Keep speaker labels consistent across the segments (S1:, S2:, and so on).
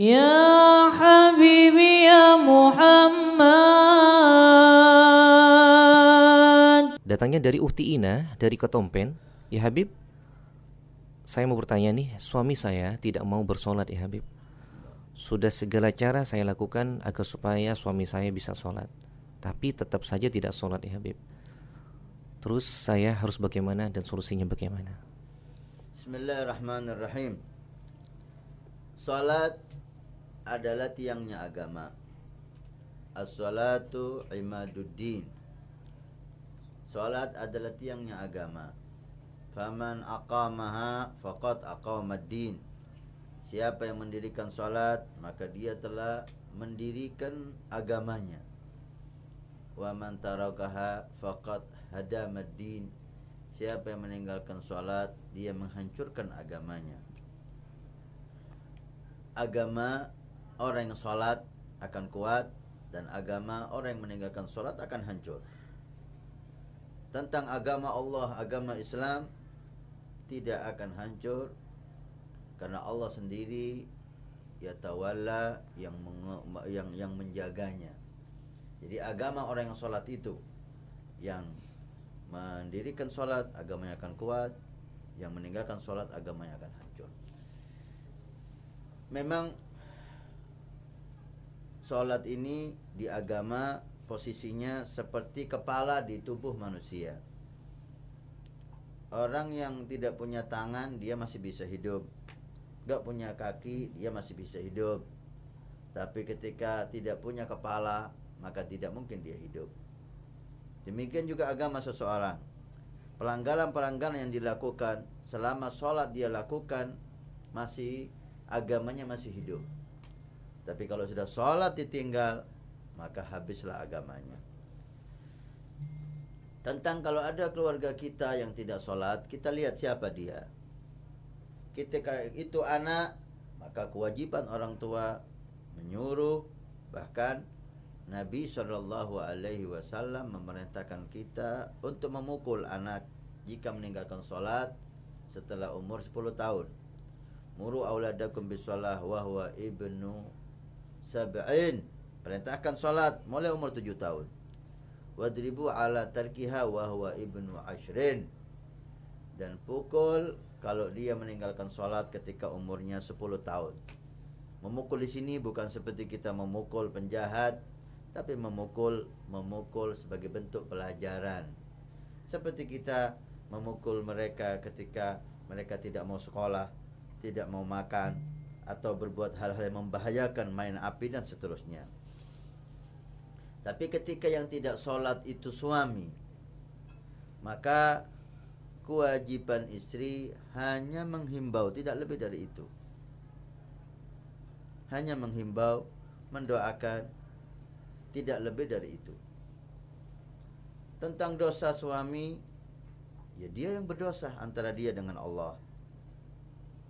S1: Ya Habibi ya Muhammad Datangnya dari Uhti Ina, dari Ketompen Ya Habib, saya mau bertanya nih, suami saya tidak mau bersolat ya Habib Sudah segala cara saya lakukan agar supaya suami saya bisa solat Tapi tetap saja tidak solat ya Habib Terus saya harus bagaimana dan solusinya bagaimana? Bismillahirrahmanirrahim Salat adalah tiangnya agama. As-salatu imaduddin. Salat adalah tiangnya agama. Faman aqamaha faqad aqamaddin. Siapa yang mendirikan salat, maka dia telah mendirikan agamanya. Wa man tarakaha faqad hadamaddin. Siapa yang meninggalkan salat, dia menghancurkan agamanya. Agama orang yang sholat akan kuat dan agama orang yang meninggalkan sholat akan hancur. Tentang agama Allah, agama Islam tidak akan hancur karena Allah sendiri ya tawalla yang yang yang menjaganya. Jadi agama orang yang sholat itu yang mendirikan sholat agamanya akan kuat, yang meninggalkan sholat agamanya akan hancur. Memang sholat ini di agama posisinya seperti kepala di tubuh manusia. Orang yang tidak punya tangan dia masih bisa hidup. Gak punya kaki dia masih bisa hidup. Tapi ketika tidak punya kepala maka tidak mungkin dia hidup. Demikian juga agama seseorang. Pelanggaran-pelanggaran yang dilakukan selama sholat dia lakukan masih agamanya masih hidup. Tapi kalau sudah sholat ditinggal, maka habislah agamanya. Tentang kalau ada keluarga kita yang tidak sholat, kita lihat siapa dia. Ketika itu anak, maka kewajiban orang tua menyuruh, bahkan Nabi Shallallahu Alaihi Wasallam memerintahkan kita untuk memukul anak jika meninggalkan sholat setelah umur 10 tahun. Muru auladakum bisalah wahwa ibnu sab'in perintahkan salat mulai umur 7 tahun wadribu ala tarkiha wa huwa ibnu ashrin dan pukul kalau dia meninggalkan sholat ketika umurnya 10 tahun. Memukul di sini bukan seperti kita memukul penjahat, tapi memukul memukul sebagai bentuk pelajaran. Seperti kita memukul mereka ketika mereka tidak mau sekolah, tidak mau makan, atau berbuat hal-hal yang membahayakan main api dan seterusnya. Tapi ketika yang tidak sholat itu suami, maka kewajiban istri hanya menghimbau, tidak lebih dari itu. Hanya menghimbau, mendoakan, tidak lebih dari itu. Tentang dosa suami, ya dia yang berdosa antara dia dengan Allah.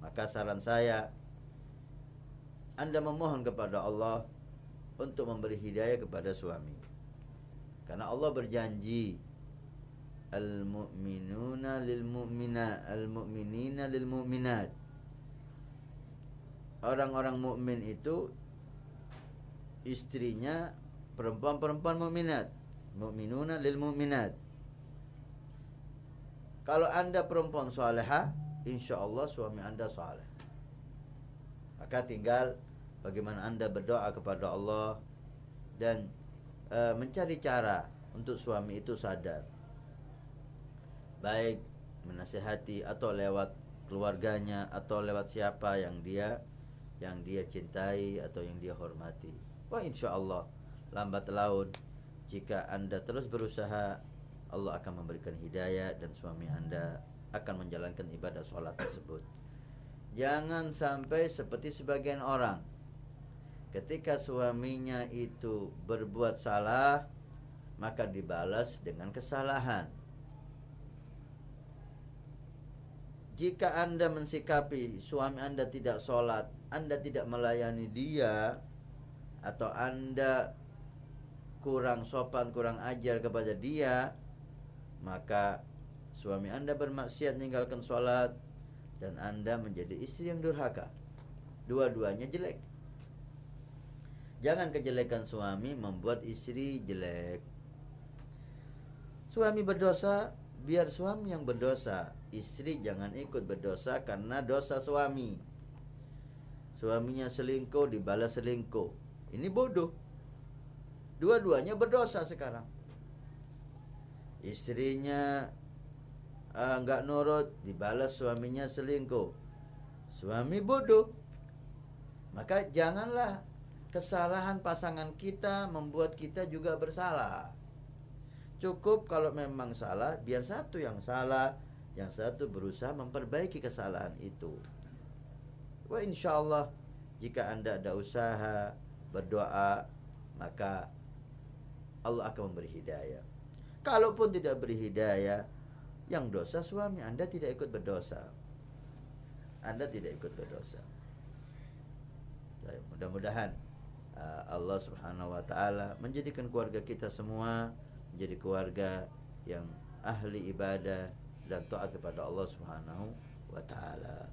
S1: Maka saran saya, anda memohon kepada Allah untuk memberi hidayah kepada suami. Karena Allah berjanji al-mu'minuna lil mu'mina al-mu'minina lil mu'minat. Orang-orang mukmin itu istrinya perempuan-perempuan mukminat, mu'minuna lil mu'minat. Kalau Anda perempuan salehah, insya Allah suami Anda saleh. Maka tinggal bagaimana Anda berdoa kepada Allah dan e, mencari cara untuk suami itu sadar. Baik menasihati atau lewat keluarganya atau lewat siapa yang dia yang dia cintai atau yang dia hormati. Wah, insya Allah lambat laun jika Anda terus berusaha Allah akan memberikan hidayah dan suami Anda akan menjalankan ibadah sholat tersebut. Jangan sampai seperti sebagian orang ketika suaminya itu berbuat salah maka dibalas dengan kesalahan jika anda mensikapi suami anda tidak sholat anda tidak melayani dia atau anda kurang sopan kurang ajar kepada dia maka suami anda bermaksiat meninggalkan sholat dan anda menjadi istri yang durhaka dua-duanya jelek Jangan kejelekan suami membuat istri jelek. Suami berdosa, biar suami yang berdosa. Istri jangan ikut berdosa karena dosa suami. Suaminya selingkuh dibalas selingkuh. Ini bodoh. Dua-duanya berdosa sekarang. Istrinya ah, nggak uh, nurut dibalas suaminya selingkuh. Suami bodoh. Maka janganlah kesalahan pasangan kita membuat kita juga bersalah. Cukup kalau memang salah, biar satu yang salah, yang satu berusaha memperbaiki kesalahan itu. Wah insya Allah jika anda ada usaha berdoa maka Allah akan memberi hidayah. Kalaupun tidak beri hidayah, yang dosa suami Anda tidak ikut berdosa. Anda tidak ikut berdosa. Mudah-mudahan Eh, Allah Subhanahu wa taala menjadikan keluarga kita semua menjadi keluarga yang ahli ibadah dan taat kepada Allah Subhanahu wa taala.